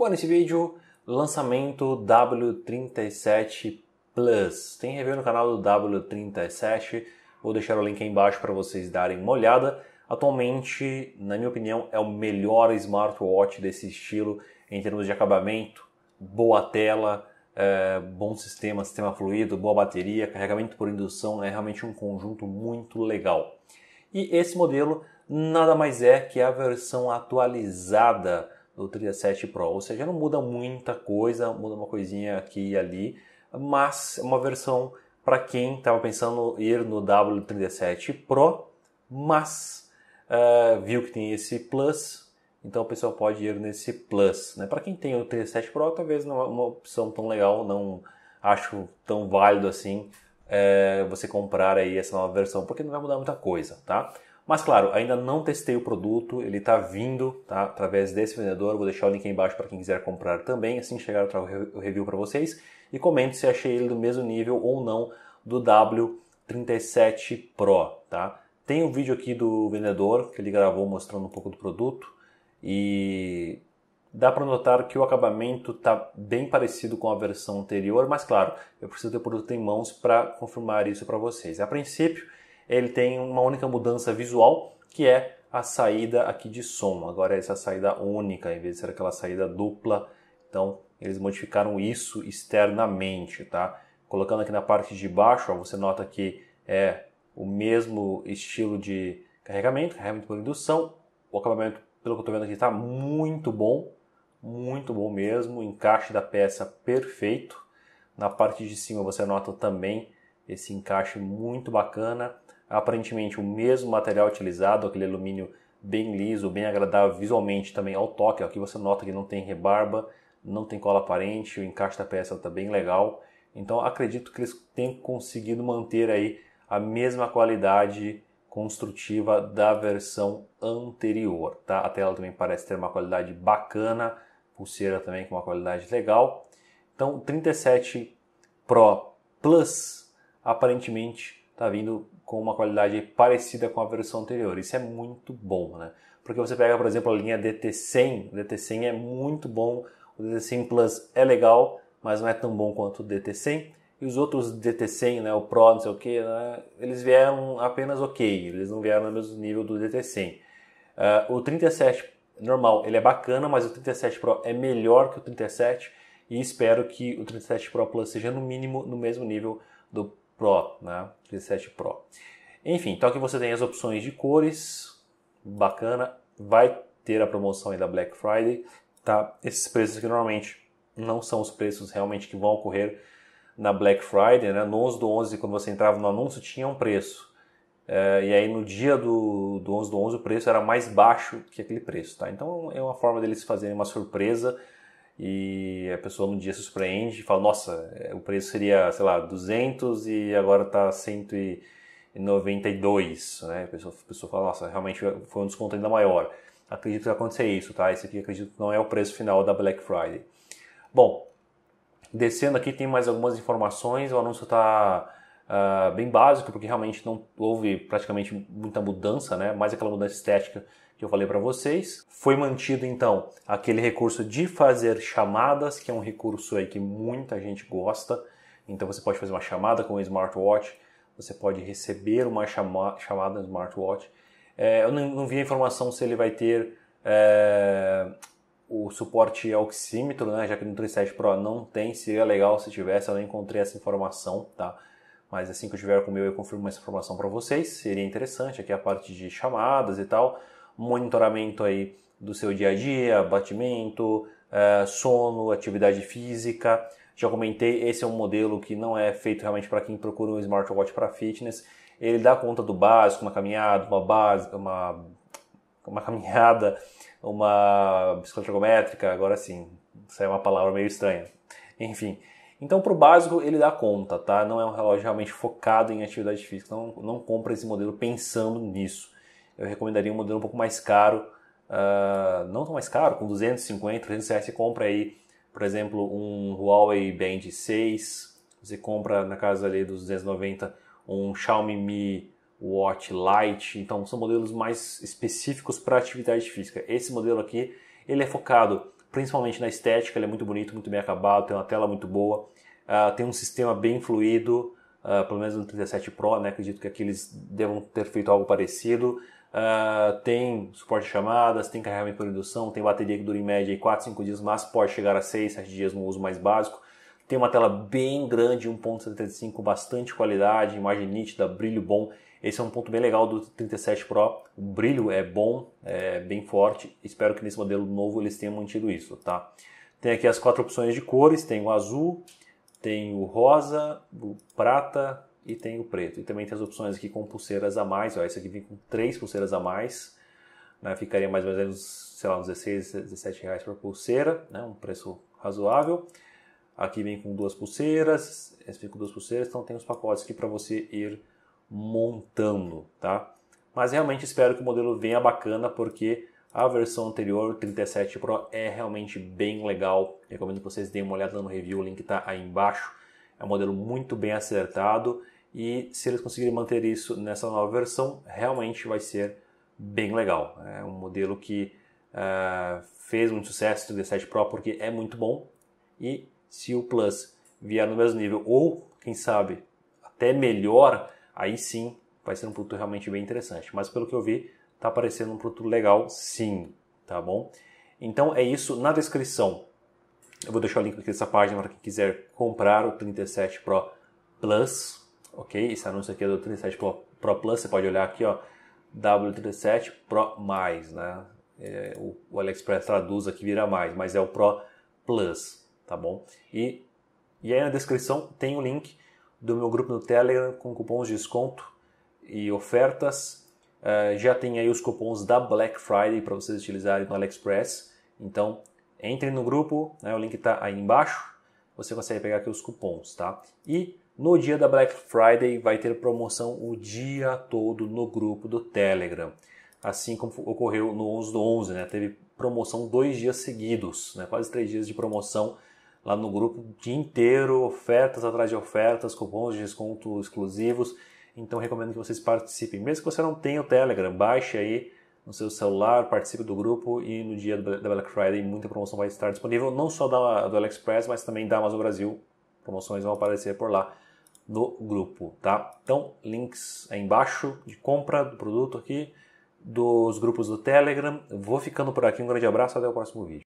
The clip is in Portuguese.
Bom, nesse vídeo, lançamento W37 Plus. Tem review no canal do W37, vou deixar o link aí embaixo para vocês darem uma olhada. Atualmente, na minha opinião, é o melhor smartwatch desse estilo em termos de acabamento, boa tela, é, bom sistema, sistema fluido, boa bateria, carregamento por indução, é realmente um conjunto muito legal. E esse modelo nada mais é que a versão atualizada do 37 Pro. Ou seja, não muda muita coisa, muda uma coisinha aqui e ali, mas é uma versão para quem estava pensando ir no W37 Pro, mas uh, viu que tem esse Plus, então o pessoal pode ir nesse Plus. Né? Para quem tem o 37 Pro, talvez não é uma opção tão legal, não acho tão válido assim eh, você comprar aí essa nova versão, porque não vai mudar muita coisa, tá? Mas claro, ainda não testei o produto, ele está vindo tá, através desse vendedor. Vou deixar o link aí embaixo para quem quiser comprar também. Assim que chegar, eu trago o review para vocês. E comente se achei ele do mesmo nível ou não do W37 Pro. Tá? Tem o um vídeo aqui do vendedor que ele gravou mostrando um pouco do produto. E dá para notar que o acabamento está bem parecido com a versão anterior, mas claro, eu preciso ter o produto em mãos para confirmar isso para vocês. A princípio, ele tem uma única mudança visual, que é a saída aqui de som. Agora essa é saída única, em vez de ser aquela saída dupla. Então, eles modificaram isso externamente, tá? Colocando aqui na parte de baixo, ó, você nota que é o mesmo estilo de carregamento, carregamento por indução. O acabamento, pelo que eu estou vendo aqui, está muito bom, muito bom mesmo. O encaixe da peça perfeito. Na parte de cima você nota também esse encaixe muito bacana aparentemente o mesmo material utilizado, aquele alumínio bem liso, bem agradável visualmente também ao toque. Aqui você nota que não tem rebarba, não tem cola aparente, o encaixe da peça está bem legal. Então acredito que eles tenham conseguido manter aí a mesma qualidade construtiva da versão anterior, tá? A tela também parece ter uma qualidade bacana, pulseira também com uma qualidade legal. Então, 37 Pro Plus aparentemente está vindo com uma qualidade parecida com a versão anterior. Isso é muito bom, né? Porque você pega, por exemplo, a linha DT100, o DT100 é muito bom, o DT100 Plus é legal, mas não é tão bom quanto o DT100. E os outros DT100, né, o Pro, não sei o que, né, eles vieram apenas ok, eles não vieram no mesmo nível do DT100. Uh, ah, o 37 normal, ele é bacana, mas o 37 Pro é melhor que o 37 e espero que o 37 Pro Plus seja no mínimo no mesmo nível do Pro, né? 17 Pro. Enfim, então aqui você tem as opções de cores, bacana, vai ter a promoção aí da Black Friday, tá? Esses preços que normalmente não são os preços realmente que vão ocorrer na Black Friday, né? No 11 do 11, quando você entrava no anúncio, tinha um preço. É, e aí no dia do, do 11 do 11 o preço era mais baixo que aquele preço, tá? Então é uma forma deles fazerem uma surpresa e a pessoa no dia se surpreende e fala, nossa, é, o preço seria, sei lá, 200 e agora está 192, né? A pessoa, a pessoa fala, nossa, realmente foi um desconto ainda maior. Acredito que vai acontecer isso, tá? Esse aqui acredito que não é o preço final da Black Friday. Bom, descendo aqui tem mais algumas informações, o anúncio está uh, bem básico, porque realmente não houve praticamente muita mudança, né? mais aquela mudança estética que eu falei para vocês. Foi mantido então aquele recurso de fazer chamadas, que é um recurso aí que muita gente gosta. Então você pode fazer uma chamada com o smartwatch, você pode receber uma chama chamada no smartwatch. É, eu não, não, vi a informação se ele vai ter é, o suporte oxímetro, né? já que no 37 Pro não tem, seria legal se tivesse, eu não encontrei essa informação, tá? mas assim que eu tiver com o meu eu confirmo essa informação para vocês. Seria interessante aqui a parte de chamadas e tal, monitoramento aí do seu dia a dia, batimento, eh, sono, atividade física. Já comentei, esse é um modelo que não é feito realmente para quem procura um smartwatch para fitness. Ele dá conta do básico, uma caminhada, uma básica, uma, uma caminhada, uma bicicleta ergométrica, agora sim, isso é uma palavra meio estranha. Enfim, então, para o básico, ele dá conta, tá? Não é um relógio realmente focado em atividade física. Então, não compra esse modelo pensando nisso. Eu recomendaria um modelo um pouco mais caro, uh, não tão mais caro, com 250, 300 reais você compra aí, por exemplo, um Huawei Band 6, você compra na casa ali dos 290 um Xiaomi Mi Watch Lite. Então, são modelos mais específicos para atividade física. Esse modelo aqui, ele é focado principalmente na estética, ele é muito bonito, muito bem acabado, tem uma tela muito boa, uh, tem um sistema bem fluido, uh, pelo menos no 37 Pro, né? acredito que aqui eles devam ter feito algo parecido. Uh, tem suporte de chamadas, tem carregamento por indução, tem bateria que dura em média 4, 5 dias, mas pode chegar a 6, 7 dias no uso mais básico. Tem uma tela bem grande, 1.75, bastante qualidade, imagem nítida, brilho bom. Esse é um ponto bem legal do 37 Pro. O brilho é bom, é bem forte. Espero que nesse modelo novo eles tenham mantido isso, tá? Tem aqui as quatro opções de cores. Tem o azul, tem o rosa, o prata e tem o preto. E também tem as opções aqui com pulseiras a mais. Ó, esse aqui vem com três pulseiras a mais. Né? Ficaria mais ou menos, sei lá, uns 16, 17 reais por pulseira. Né? Um preço razoável. Aqui vem com duas pulseiras, esse vem com duas pulseiras, então tem os pacotes aqui para você ir montando, tá? Mas realmente espero que o modelo venha bacana, porque a versão anterior, 37 Pro, é realmente bem legal. Recomendo que vocês deem uma olhada no review, o link está aí embaixo. É um modelo muito bem acertado e se eles conseguirem manter isso nessa nova versão, realmente vai ser bem legal. É um modelo que uh, fez muito sucesso, 37 Pro, porque é muito bom e se o Plus vier no mesmo nível ou, quem sabe, até melhor, aí sim vai ser um produto realmente bem interessante. Mas pelo que eu vi, está parecendo um produto legal sim, tá bom? Então é isso na descrição. Eu vou deixar o link aqui dessa página para quem quiser comprar o 37 Pro Plus, ok? Esse anúncio aqui é do 37 Pro, Pro Plus, você pode olhar aqui, ó, W37 Pro+, mais, né? É, o, o AliExpress traduz aqui, vira mais, mas é o Pro Plus, tá bom? E, e aí na descrição tem o link do meu grupo no Telegram com cupons de desconto e ofertas. Uh, já tem aí os cupons da Black Friday para vocês utilizarem no AliExpress. Então, entre no grupo, né, o link está aí embaixo. Você consegue pegar aqui os cupons, tá? E no dia da Black Friday vai ter promoção o dia todo no grupo do Telegram. Assim como ocorreu no 11 do 11, né? Teve promoção dois dias seguidos, né? quase três dias de promoção lá no grupo o dia inteiro, ofertas atrás de ofertas, cupons de desconto exclusivos. Então recomendo que vocês participem. Mesmo que você não tenha o Telegram, baixe aí no seu celular, participe do grupo e no dia da Black Friday muita promoção vai estar disponível, não só da, do AliExpress, mas também da Amazon Brasil. Promoções vão aparecer por lá no grupo, tá? Então, links aí embaixo de compra do produto aqui, dos grupos do Telegram. Vou ficando por aqui, um grande abraço, até o próximo vídeo.